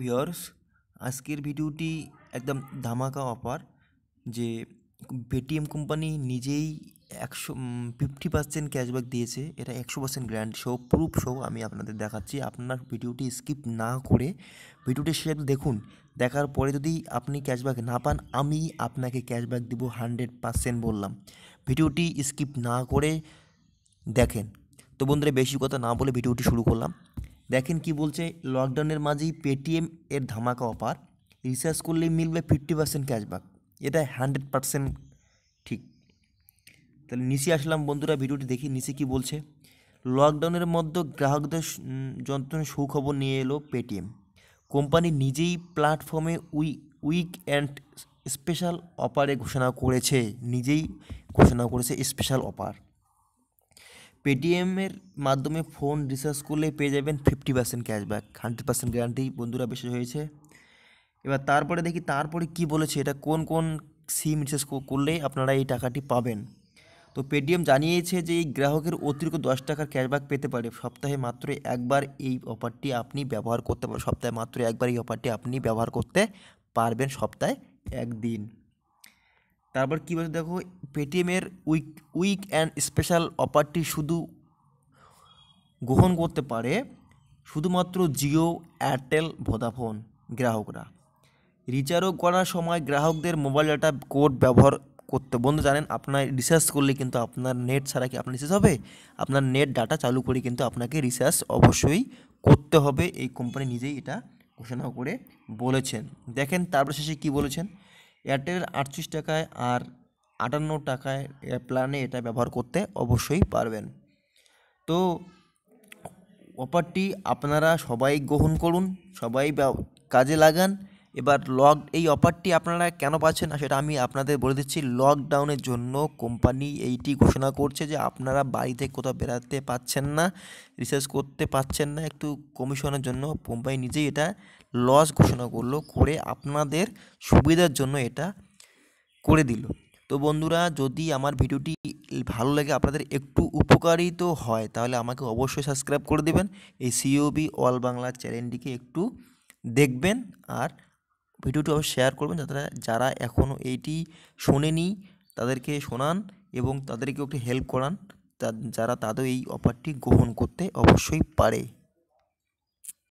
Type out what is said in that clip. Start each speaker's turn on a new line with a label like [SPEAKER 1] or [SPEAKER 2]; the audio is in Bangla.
[SPEAKER 1] ভিওর্স আজকের ভিডিওটি একদম ধামাকা অফার যে পেটিএম কোম্পানি নিজেই একশো ফিফটি পার্সেন্ট ক্যাশব্যাক দিয়েছে এটা একশো percent grand show proof show আমি আপনাদের দেখাচ্ছি আপনার ভিডিওটি স্কিপ না করে ভিডিওটি শেষ দেখুন দেখার পরে যদি আপনি ক্যাশব্যাক না পান আমি আপনাকে ক্যাশব্যাক দিব হান্ড্রেড পার্সেন্ট বললাম ভিডিওটি স্কিপ না করে দেখেন তো বন্ধুরা বেশি কথা না বলে ভিডিওটি শুরু করলাম দেখেন কি বলছে লকডাউনের মাঝেই পেটিএম এর ধামাকা অফার রিচার্জ করলেই মিলবে ফিফটি পার্সেন্ট ক্যাশব্যাক এটা হান্ড্রেড পার্সেন্ট ঠিক তাহলে নিচে আসলাম বন্ধুরা ভিডিওটি দেখি নিচে কি বলছে লকডাউনের মধ্যে গ্রাহকদের যন্ত্রণা সুখবর নিয়ে এলো পেটিএম কোম্পানি নিজেই প্ল্যাটফর্মে উই উইক অ্যান্ড স্পেশাল অফারে ঘোষণা করেছে নিজেই ঘোষণা করেছে স্পেশাল অফার পেটিএমের মাধ্যমে ফোন রিচার্জ করলে পেয়ে যাবেন fifty percent cashback hundred percent guarantee বন্ধুরা বেশি হয়েছে এবার তারপরে দেখি তারপরে কি বলেছে এটা কোন কোন সিম রিচার্জ করলে আপনারা এই টাকাটি পাবেন তো পেটিএম জানিয়েছে যে এই গ্রাহকের অতিরিক্ত দশ টাকার ক্যাশব্যাক পেতে পারে সপ্তাহে মাত্র একবার এই অফারটি আপনি ব্যবহার করতে পারবেন সপ্তাহে মাত্র একবার এই অফারটি আপনি ব্যবহার করতে পারবেন সপ্তাহে একদিন তারপর কী বলছে দেখো পেটিএমের উইক উইক অ্যান্ড স্পেশাল অফারটি শুধু গ্রহণ করতে পারে শুধুমাত্র জিও এয়ারটেল ভোদাফোন গ্রাহকরা রিচার্জও করার সময় গ্রাহকদের মোবাইল ডাটা কোড ব্যবহার করতে বন্ধু জানেন আপনার রিচার্জ করলে কিন্তু আপনার নেট ছাড়া কি আপনার রিচার্জ হবে আপনার নেট ডাটা চালু করে কিন্তু আপনাকে রিচার্জ অবশ্যই করতে হবে এই কোম্পানি নিজেই এটা ঘোষণা করে বলেছেন দেখেন তারপর শেষে কী বলেছেন এয়ারটেলের আটত্রিশ টাকায় আর আটান্ন টাকায় প্ল্যানে এটা ব্যবহার করতে অবশ্যই পারবেন তো অফারটি আপনারা সবাই গ্রহণ করুন সবাই কাজে লাগান এবার লক এই অফারটি আপনারা কেন পাচ্ছেন না সেটা আমি আপনাদের বলে দিচ্ছি লকডাউনের জন্য কোম্পানি এইটি ঘোষণা করছে যে আপনারা বাড়িতে কোথাও বেড়াতে পাচ্ছেন না রিসার্চ করতে পাচ্ছেন না একটু কমিশনের জন্য কোম্পানি নিজেই এটা লস ঘোষণা করলো করে আপনাদের সুবিধার জন্য এটা করে দিল তো বন্ধুরা যদি আমার ভিডিওটি ভালো লাগে আপনাদের একটু উপকারিত হয় তাহলে আমাকে অবশ্যই সাবস্ক্রাইব করে দেবেন এই সিওবি অল বাংলা চ্যানেলটিকে একটু দেখবেন আর ভিডিওটি অবশ্যই শেয়ার করবেন যাতে যারা এখনও এইটি শোনেনি তাদেরকে শোনান এবং তাদেরকেও একটু হেল্প করান যারা তাদের এই অফারটি গ্রহণ করতে অবশ্যই পারে